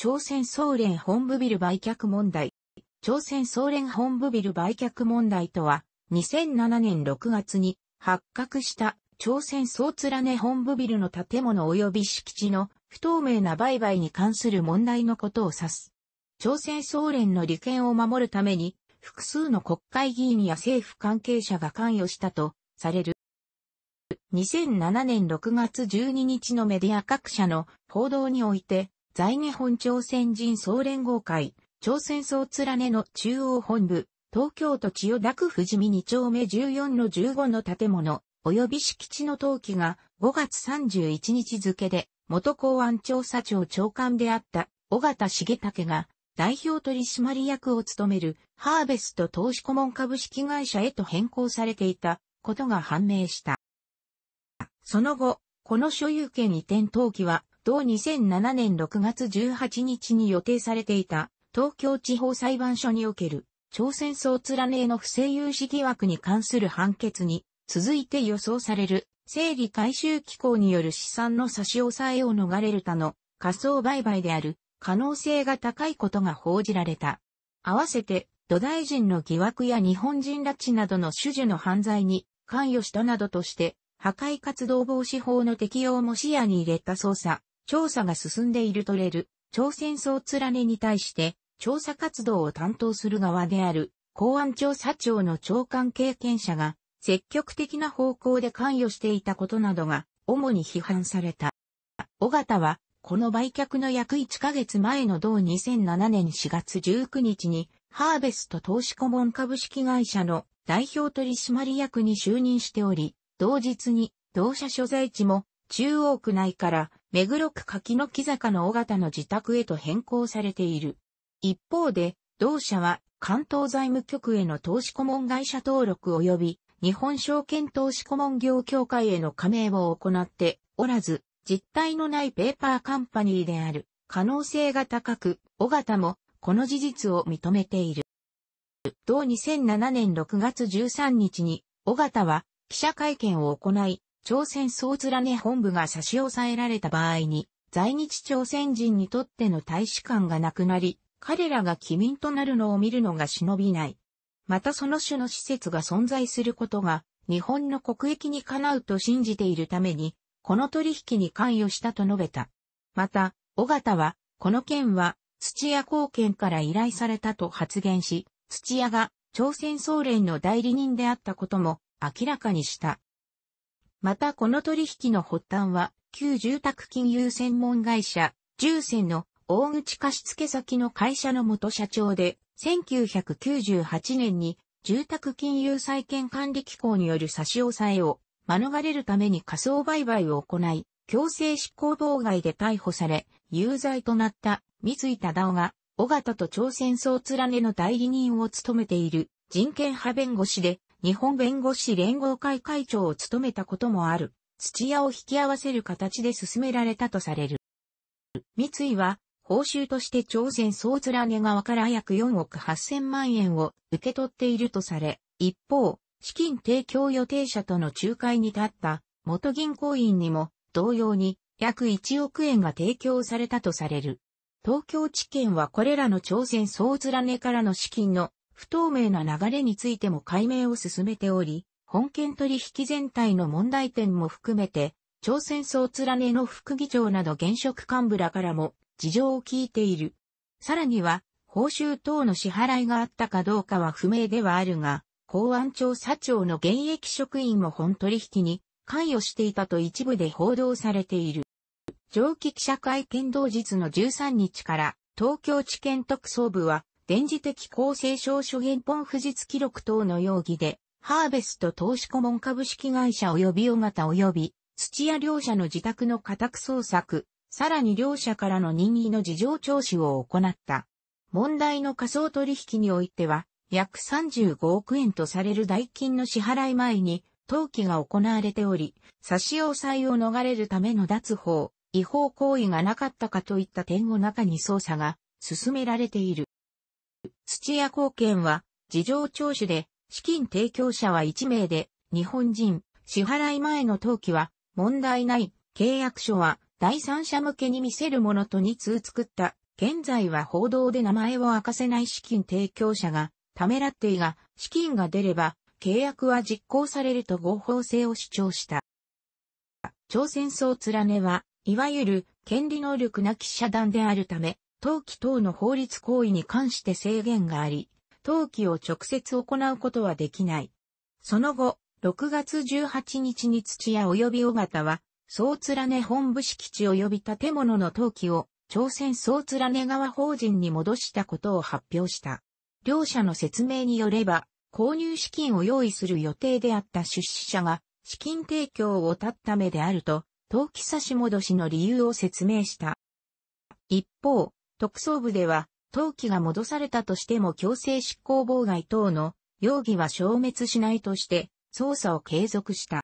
朝鮮総連本部ビル売却問題。朝鮮総連本部ビル売却問題とは、2007年6月に発覚した朝鮮総連ね本部ビルの建物及び敷地の不透明な売買に関する問題のことを指す。朝鮮総連の利権を守るために、複数の国会議員や政府関係者が関与したとされる。2007年6月12日のメディア各社の報道において、在日本朝鮮人総連合会、朝鮮総連ねの中央本部、東京都千代田区富士見2丁目14の15の建物、及び敷地の登記が5月31日付で、元公安調査庁長官であった尾形重武が代表取締役を務めるハーベスト投資顧問株式会社へと変更されていたことが判明した。その後、この所有権移転登記は同2007年6月18日に予定されていた東京地方裁判所における朝鮮総連ねの不正融資疑惑に関する判決に続いて予想される整理回収機構による資産の差し押さえを逃れる他の仮想売買である可能性が高いことが報じられた。合わせて土台人の疑惑や日本人拉致などの主樹の犯罪に関与したなどとして破壊活動防止法の適用も視野に入れた捜査調査が進んでいるとれる、朝鮮総連ねに対して、調査活動を担当する側である、公安調査庁の長官経験者が、積極的な方向で関与していたことなどが、主に批判された。尾形は、この売却の約1ヶ月前の同2007年4月19日に、ハーベスト投資顧問株式会社の代表取締役に就任しており、同日に同社所在地も中央区内から目黒区柿の木坂の尾形の自宅へと変更されている。一方で、同社は関東財務局への投資顧問会社登録及び日本証券投資顧問業協会への加盟を行っておらず、実体のないペーパーカンパニーである可能性が高く、尾形もこの事実を認めている。同2007年6月13日に、尾形は記者会見を行い、朝鮮総連ね本部が差し押さえられた場合に、在日朝鮮人にとっての大使館がなくなり、彼らが機民となるのを見るのが忍びない。またその種の施設が存在することが、日本の国益にかなうと信じているために、この取引に関与したと述べた。また、尾形は、この件は、土屋貢献から依頼されたと発言し、土屋が朝鮮総連の代理人であったことも明らかにした。またこの取引の発端は、旧住宅金融専門会社、重船の大口貸付先の会社の元社長で、1998年に住宅金融再建管理機構による差し押さえを免れるために仮想売買を行い、強制執行妨害で逮捕され、有罪となった三井忠夫が、尾形と朝鮮総連の代理人を務めている人権派弁護士で、日本弁護士連合会会長を務めたこともある、土屋を引き合わせる形で進められたとされる。三井は、報酬として朝鮮総連根側から約4億8000万円を受け取っているとされ、一方、資金提供予定者との仲介に立った元銀行員にも同様に約1億円が提供されたとされる。東京地検はこれらの朝鮮総連根からの資金の不透明な流れについても解明を進めており、本件取引全体の問題点も含めて、朝鮮総連ねの副議長など現職幹部らからも事情を聞いている。さらには、報酬等の支払いがあったかどうかは不明ではあるが、公安庁社長の現役職員も本取引に関与していたと一部で報道されている。上記記者会見同日の13日から東京地検特捜部は電磁的公正証書原本不実記録等の容疑で、ハーベスト投資顧問株式会社及び尾形及び、土屋両社の自宅の家宅捜索、さらに両社からの任意の事情聴取を行った。問題の仮想取引においては、約35億円とされる代金の支払い前に、登記が行われており、差し押さえを逃れるための脱法、違法行為がなかったかといった点を中に捜査が進められている。土屋貢献は、事情聴取で、資金提供者は1名で、日本人、支払い前の登記は、問題ない、契約書は、第三者向けに見せるものと2通作った。現在は報道で名前を明かせない資金提供者が、ためらっていが、資金が出れば、契約は実行されると合法性を主張した。朝鮮総連ねは、いわゆる権利能力なき者団であるため、登記等の法律行為に関して制限があり、登記を直接行うことはできない。その後、6月18日に土屋及び尾形は、総連根本部敷地及び建物の登記を、朝鮮総連根川法人に戻したことを発表した。両者の説明によれば、購入資金を用意する予定であった出資者が、資金提供を断った目であると、登記差し戻しの理由を説明した。一方、特捜部では、登記が戻されたとしても強制執行妨害等の容疑は消滅しないとして捜査を継続した。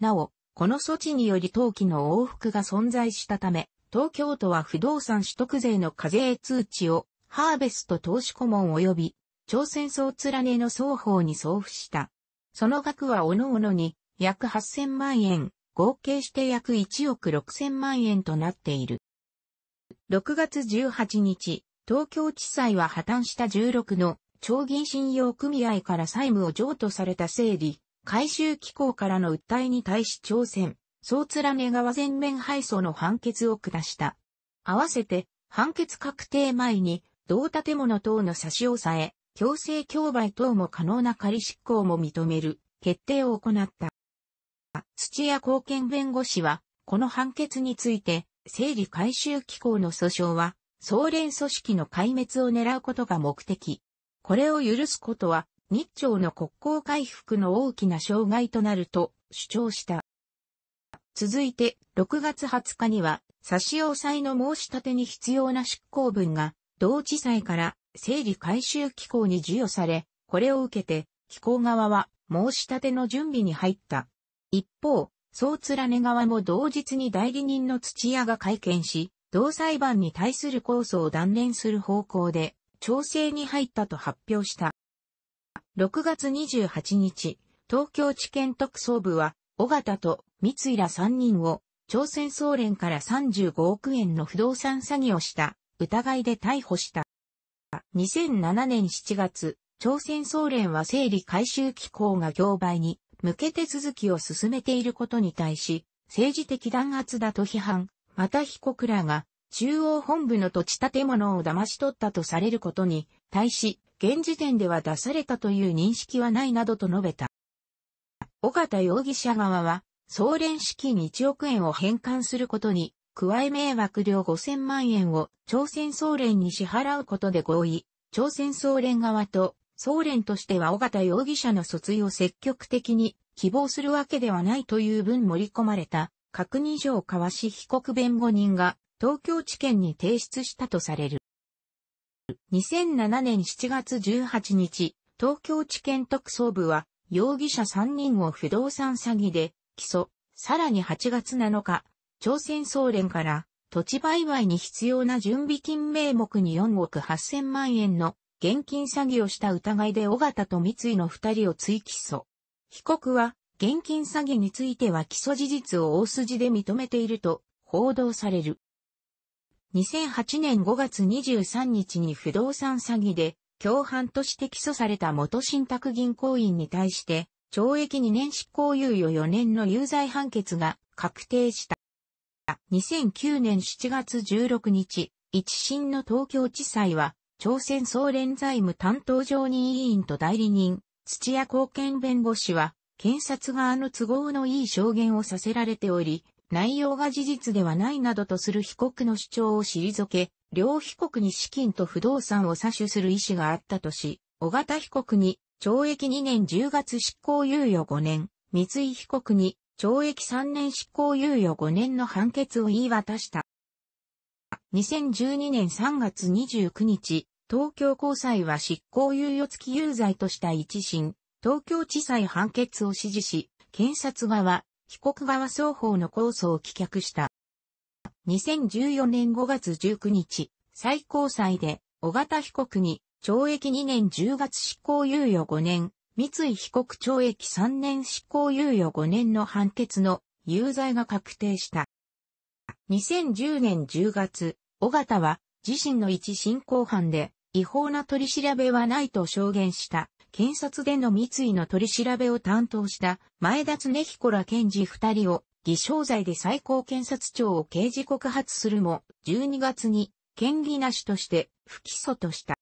なお、この措置により登記の往復が存在したため、東京都は不動産取得税の課税通知をハーベスト投資顧問及び朝鮮総連ねの双方に送付した。その額は各々に約8000万円、合計して約1億6000万円となっている。6月18日、東京地裁は破綻した16の町銀信用組合から債務を譲渡された整理、回収機構からの訴えに対し挑戦、総連川全面敗訴の判決を下した。合わせて、判決確定前に、同建物等の差し押さえ、強制競売等も可能な仮執行も認める、決定を行った。土屋貢献弁護士は、この判決について、整理回収機構の訴訟は、総連組織の壊滅を狙うことが目的。これを許すことは、日朝の国交回復の大きな障害となると主張した。続いて、6月20日には、差し押さえの申し立てに必要な執行分が、同地裁から整理回収機構に授与され、これを受けて、機構側は申し立ての準備に入った。一方、総連ね側も同日に代理人の土屋が会見し、同裁判に対する控訴を断念する方向で、調整に入ったと発表した。6月28日、東京地検特捜部は、尾形と三井ら3人を、朝鮮総連から35億円の不動産詐欺をした疑いで逮捕した。2007年7月、朝鮮総連は整理回収機構が業売に向け手続きを進めていることに対し、政治的弾圧だと批判、また被告らが中央本部の土地建物を騙し取ったとされることに対し、現時点では出されたという認識はないなどと述べた。尾形容疑者側は、総連資金1億円を返還することに、加え迷惑料5000万円を朝鮮総連に支払うことで合意、朝鮮総連側と総連としては尾形容疑者の訴追を積極的に希望するわけではないという分盛り込まれた確認書を交わし被告弁護人が東京地検に提出したとされる。2007年7月18日、東京地検特捜部は容疑者3人を不動産詐欺で起訴。さらに8月7日、朝鮮総連から土地売買に必要な準備金名目に4億8000万円の現金詐欺をした疑いで尾形と三井の二人を追起訴。被告は、現金詐欺については起訴事実を大筋で認めていると報道される。2008年5月23日に不動産詐欺で共犯として起訴された元信託銀行員に対して懲役2年執行猶予4年の有罪判決が確定した。2009年7月16日、一審の東京地裁は朝鮮総連財務担当常任委員と代理人、土屋貢献弁護士は、検察側の都合のいい証言をさせられており、内容が事実ではないなどとする被告の主張を退け、両被告に資金と不動産を詐取する意思があったとし、小型被告に懲役2年10月執行猶予5年、三井被告に懲役3年執行猶予5年の判決を言い渡した。2012年3月29日、東京高裁は執行猶予付き有罪とした一審、東京地裁判決を支持し、検察側、被告側双方の控訴を棄却した。2014年5月19日、最高裁で、小型被告に、懲役2年10月執行猶予5年、三井被告懲役3年執行猶予5年の判決の有罪が確定した。2010年10月、尾形は自身の一進行犯で違法な取り調べはないと証言した。検察での三井の取り調べを担当した前田恒彦ら検事二人を偽証罪で最高検察庁を刑事告発するも、12月に権利なしとして不起訴とした。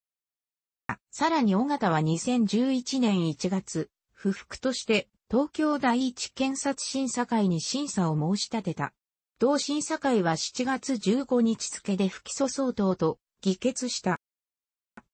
さらに尾形は2011年1月、不服として東京第一検察審査会に審査を申し立てた。同審査会は7月15日付で不起訴相当と議決した。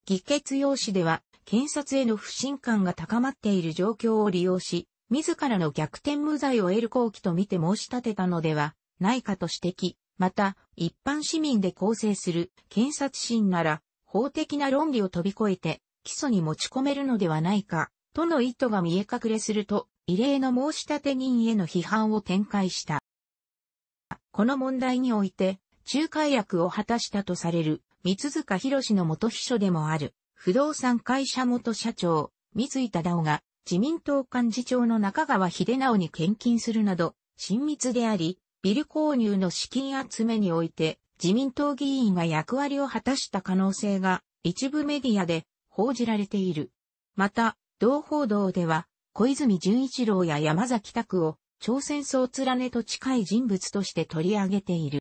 議決用紙では、検察への不信感が高まっている状況を利用し、自らの逆転無罪を得る好機と見て申し立てたのではないかと指摘。また、一般市民で構成する検察審なら、法的な論理を飛び越えて、基礎に持ち込めるのではないか、との意図が見え隠れすると、異例の申し立て人への批判を展開した。この問題において、仲介役を果たしたとされる、三塚博士の元秘書でもある、不動産会社元社長、三井忠夫が、自民党幹事長の中川秀直に献金するなど、親密であり、ビル購入の資金集めにおいて、自民党議員が役割を果たした可能性が、一部メディアで報じられている。また、同報道では、小泉純一郎や山崎拓を朝鮮総連ねと近い人物として取り上げている。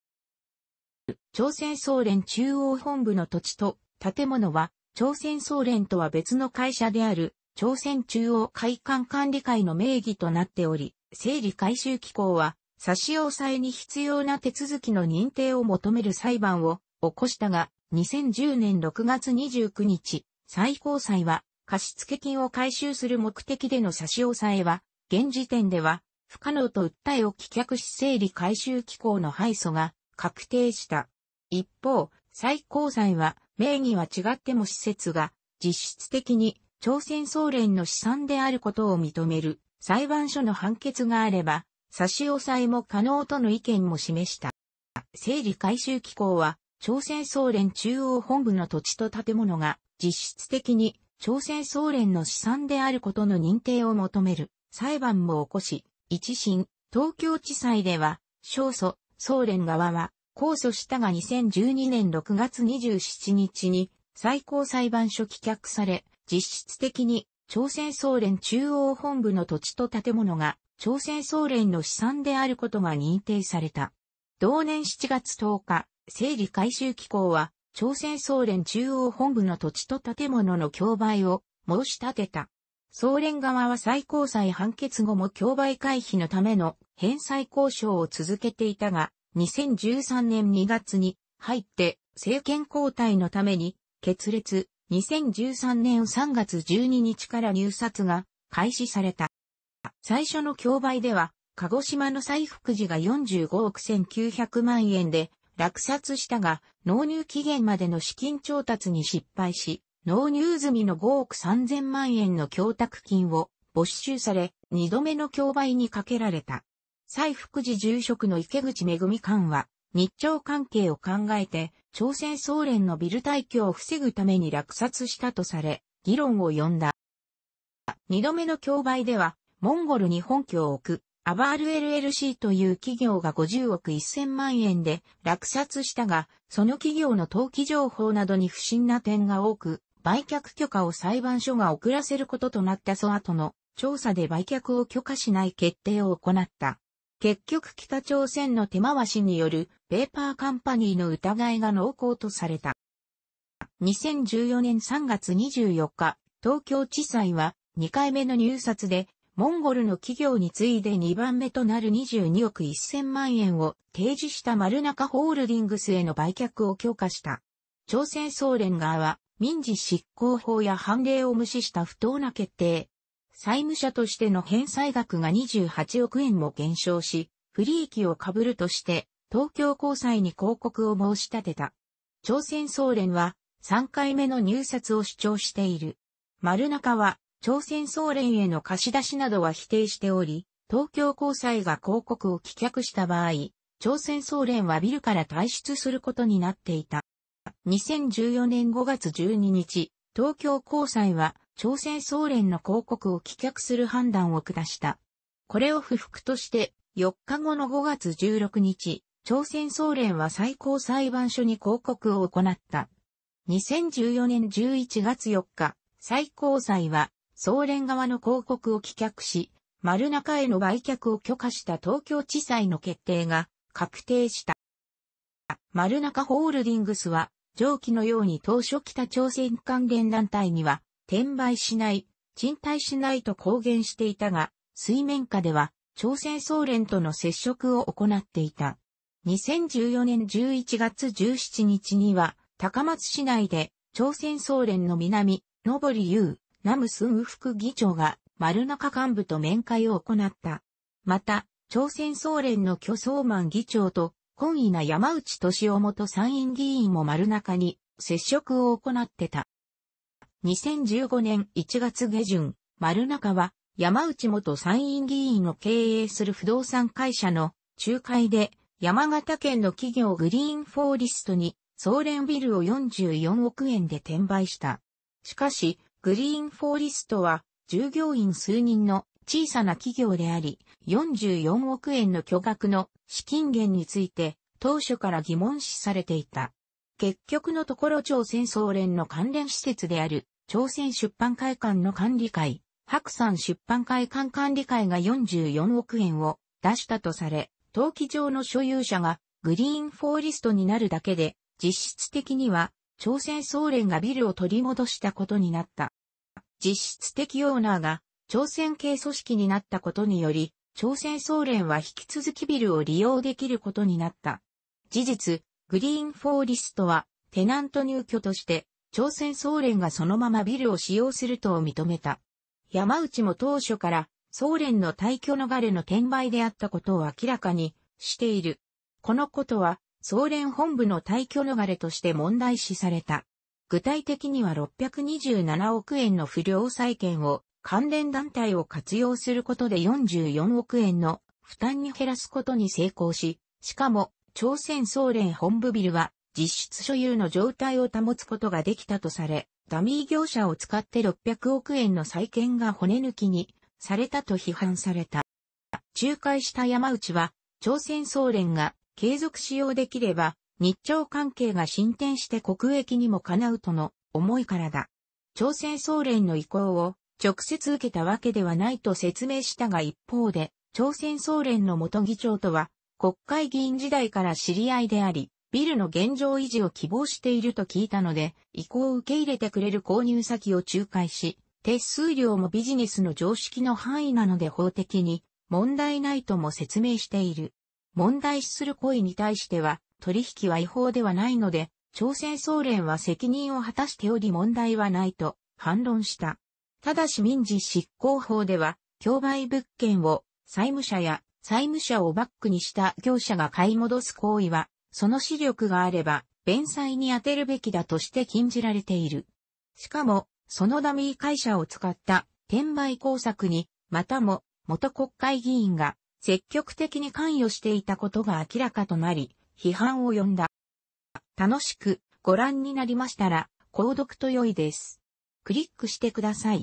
朝鮮総連中央本部の土地と建物は、朝鮮総連とは別の会社である、朝鮮中央会館管理会の名義となっており、整理回収機構は、差し押さえに必要な手続きの認定を求める裁判を起こしたが、2010年6月29日、最高裁は貸付金を回収する目的での差し押さえは、現時点では不可能と訴えを棄却し整理回収機構の敗訴が確定した。一方、最高裁は、名義は違っても施設が実質的に朝鮮総連の資産であることを認める裁判所の判決があれば、差し押さえも可能との意見も示した。整理回収機構は、朝鮮総連中央本部の土地と建物が実質的に朝鮮総連の資産であることの認定を求める裁判も起こし、一審、東京地裁では、勝訴、総連側は、控訴したが2012年6月27日に最高裁判所棄却され、実質的に朝鮮総連中央本部の土地と建物が朝鮮総連の資産であることが認定された。同年7月10日、整理改修機構は朝鮮総連中央本部の土地と建物の競売を申し立てた。総連側は最高裁判決後も競売回避のための返済交渉を続けていたが、2013年2月に入って政権交代のために決裂、2013年3月12日から入札が開始された。最初の競売では、鹿児島の再福寺が45億1900万円で落札したが、納入期限までの資金調達に失敗し、納入済みの5億3000万円の供託金を没収され、2度目の競売にかけられた。蔡福寺住職の池口恵美官は、日朝関係を考えて、朝鮮総連のビル退去を防ぐために落札したとされ、議論を呼んだ。2度目の競売では、モンゴルに本拠を置く、アバール LLC という企業が50億1000万円で落札したが、その企業の登記情報などに不審な点が多く、売却許可を裁判所が遅らせることとなったソアとの調査で売却を許可しない決定を行った。結局北朝鮮の手回しによるペーパーカンパニーの疑いが濃厚とされた。2014年3月24日、東京地裁は2回目の入札でモンゴルの企業に次いで2番目となる22億1000万円を提示した丸中ホールディングスへの売却を許可した。朝鮮総連側は民事執行法や判例を無視した不当な決定。債務者としての返済額が28億円も減少し、不利益を被るとして、東京高裁に広告を申し立てた。朝鮮総連は3回目の入札を主張している。丸中は朝鮮総連への貸し出しなどは否定しており、東京高裁が広告を棄却した場合、朝鮮総連はビルから退出することになっていた。2014年5月12日、東京高裁は朝鮮総連の広告を棄却する判断を下した。これを不服として、4日後の5月16日、朝鮮総連は最高裁判所に広告を行った。2014年11月4日、最高裁は、総連側の広告を棄却し、丸中への売却を許可した東京地裁の決定が確定した。丸中ホールディングスは上記のように当初北朝鮮関連団体には、転売しない、賃貸しないと公言していたが、水面下では、朝鮮総連との接触を行っていた。2014年11月17日には、高松市内で、朝鮮総連の南、のぼりゆう、ナムスン副議長が、丸中幹部と面会を行った。また、朝鮮総連の巨僧マン議長と、本位な山内俊夫元参院議員も丸中に接触を行ってた。2015年1月下旬、丸中は山内元参院議員の経営する不動産会社の仲介で山形県の企業グリーンフォーリストに総連ビルを44億円で転売した。しかし、グリーンフォーリストは従業員数人の小さな企業であり、44億円の巨額の資金源について当初から疑問視されていた。結局のところ朝鮮総連の関連施設である朝鮮出版会館の管理会、白山出版会館管理会が44億円を出したとされ、登記上の所有者がグリーンフォーリストになるだけで、実質的には朝鮮総連がビルを取り戻したことになった。実質的オーナーが朝鮮系組織になったことにより、朝鮮総連は引き続きビルを利用できることになった。事実、グリーンフォーリストは、テナント入居として、朝鮮総連がそのままビルを使用すると認めた。山内も当初から、総連の退去逃れの転売であったことを明らかにしている。このことは、総連本部の退去逃れとして問題視された。具体的には627億円の不良債権を関連団体を活用することで44億円の負担に減らすことに成功し、しかも朝鮮総連本部ビルは実質所有の状態を保つことができたとされ、ダミー業者を使って600億円の再建が骨抜きにされたと批判された。仲介した山内は、朝鮮総連が継続使用できれば、日朝関係が進展して国益にもかなうとの思いからだ。朝鮮総連の意向を直接受けたわけではないと説明したが一方で、朝鮮総連の元議長とは、国会議員時代から知り合いであり、ビルの現状維持を希望していると聞いたので、意向を受け入れてくれる購入先を仲介し、手数料もビジネスの常識の範囲なので法的に問題ないとも説明している。問題視する行為に対しては、取引は違法ではないので、朝鮮総連は責任を果たしており問題はないと反論した。ただし民事執行法では、競売物件を債務者や債務者をバックにした業者が買い戻す行為は、その資力があれば、弁済に充てるべきだとして禁じられている。しかも、そのダミー会社を使った転売工作に、またも元国会議員が積極的に関与していたことが明らかとなり、批判を呼んだ。楽しくご覧になりましたら、購読と良いです。クリックしてください。